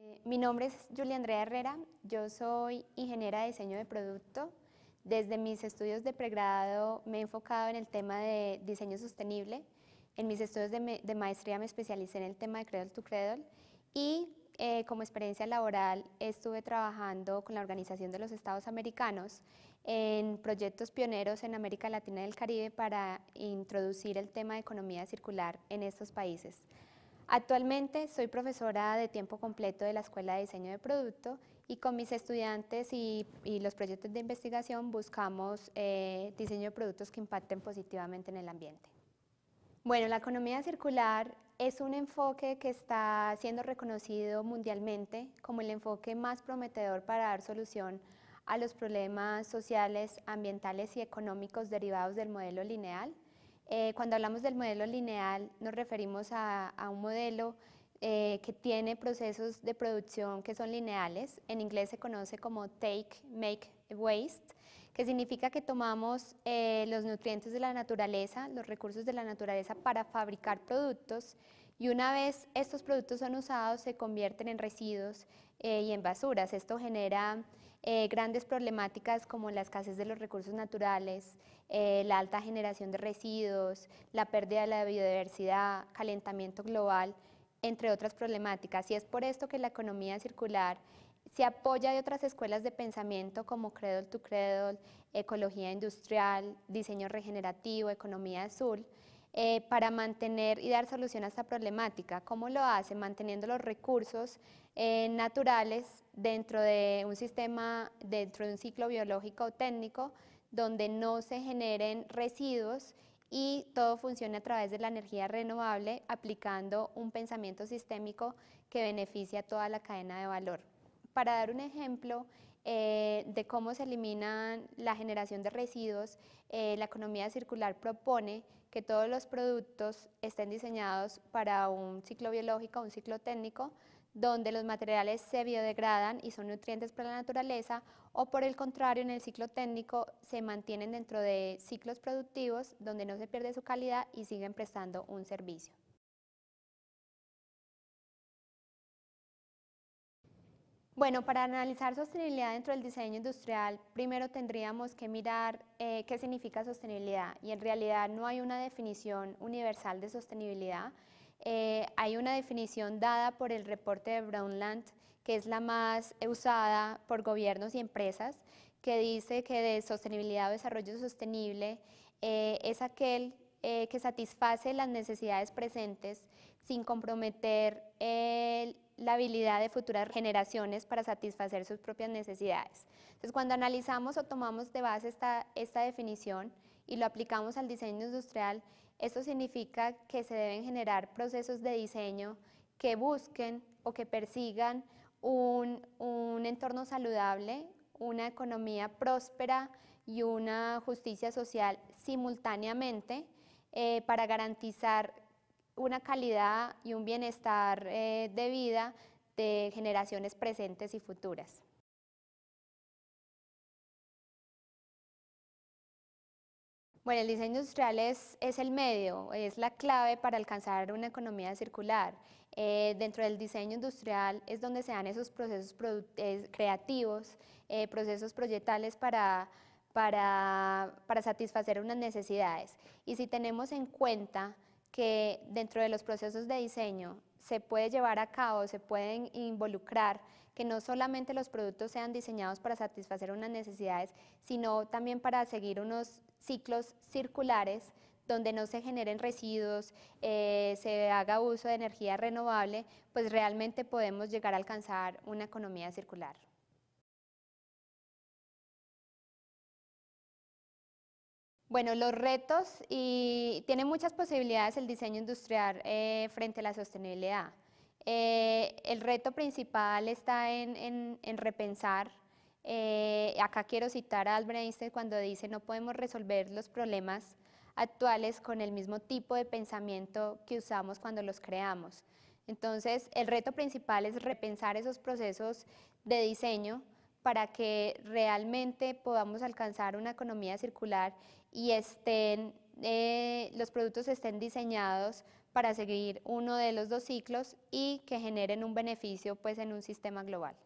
Eh, mi nombre es Julia Andrea Herrera, yo soy ingeniera de diseño de producto. Desde mis estudios de pregrado me he enfocado en el tema de diseño sostenible. En mis estudios de, maestría me especialicé en el tema de Cradle to Cradle y eh, como experiencia laboral estuve trabajando con la Organización de los Estados Americanos en proyectos pioneros en América Latina y el Caribe para introducir el tema de economía circular en estos países. Actualmente soy profesora de tiempo completo de la Escuela de Diseño de Producto y con mis estudiantes y, los proyectos de investigación buscamos eh, diseño de productos que impacten positivamente en el ambiente. Bueno, la economía circular es un enfoque que está siendo reconocido mundialmente como el enfoque más prometedor para dar solución a los problemas sociales, ambientales y económicos derivados del modelo lineal, eh, cuando hablamos del modelo lineal nos referimos a, un modelo eh, que tiene procesos de producción que son lineales. En inglés se conoce como take, make, waste, que significa que tomamos eh, los nutrientes de la naturaleza, los recursos de la naturaleza para fabricar productos y una vez estos productos son usados, se convierten en residuos eh, y en basuras. Esto genera eh, grandes problemáticas como la escasez de los recursos naturales, eh, la alta generación de residuos, la pérdida de la biodiversidad, calentamiento global, entre otras problemáticas. Y es por esto que la economía circular se apoya de otras escuelas de pensamiento como Credo to Cradle, Ecología Industrial, Diseño Regenerativo, Economía Azul, eh, para mantener y dar solución a esta problemática. ¿Cómo lo hace? Manteniendo los recursos eh, naturales dentro de un sistema, dentro de un ciclo biológico o técnico, donde no se generen residuos y todo funcione a través de la energía renovable, aplicando un pensamiento sistémico que beneficia a toda la cadena de valor. Para dar un ejemplo, eh, de cómo se elimina la generación de residuos, eh, la economía circular propone que todos los productos estén diseñados para un ciclo biológico, un ciclo técnico, donde los materiales se biodegradan y son nutrientes para la naturaleza, o por el contrario, en el ciclo técnico se mantienen dentro de ciclos productivos donde no se pierde su calidad y siguen prestando un servicio. Bueno, para analizar sostenibilidad dentro del diseño industrial, primero tendríamos que mirar eh, qué significa sostenibilidad y en realidad no hay una definición universal de sostenibilidad. Eh, hay una definición dada por el reporte de Brownland, que es la más usada por gobiernos y empresas, que dice que de sostenibilidad o desarrollo sostenible eh, es aquel que satisface las necesidades presentes sin comprometer el la habilidad de futuras generaciones para satisfacer sus propias necesidades. Entonces, cuando analizamos o tomamos de base esta, esta definición y lo aplicamos al diseño industrial, esto significa que se deben generar procesos de diseño que busquen o que persigan un, entorno saludable, una economía próspera y una justicia social simultáneamente eh, para garantizar una calidad y un bienestar eh, de vida de generaciones presentes y futuras. Bueno, el diseño industrial es, el medio, es la clave para alcanzar una economía circular. Eh, dentro del diseño industrial es donde se dan esos procesos creativos, eh, procesos proyectales para, para satisfacer unas necesidades. Y si tenemos en cuenta que dentro de los procesos de diseño se puede llevar a cabo, se pueden involucrar, que no solamente los productos sean diseñados para satisfacer unas necesidades, sino también para seguir unos ciclos circulares donde no se generen residuos, eh, se haga uso de energía renovable, pues realmente podemos llegar a alcanzar una economía circular. Bueno, los retos y tiene muchas posibilidades el diseño industrial eh, frente a la sostenibilidad. Eh, el reto principal está en, repensar. Eh, acá quiero citar a Albrecht cuando dice no podemos resolver los problemas actuales con el mismo tipo de pensamiento que usamos cuando los creamos. Entonces, el reto principal es repensar esos procesos de diseño, para que realmente podamos alcanzar una economía circular y eh, los productos estén diseñados para seguir uno de los dos ciclos y que generen un beneficio pues, en un sistema global.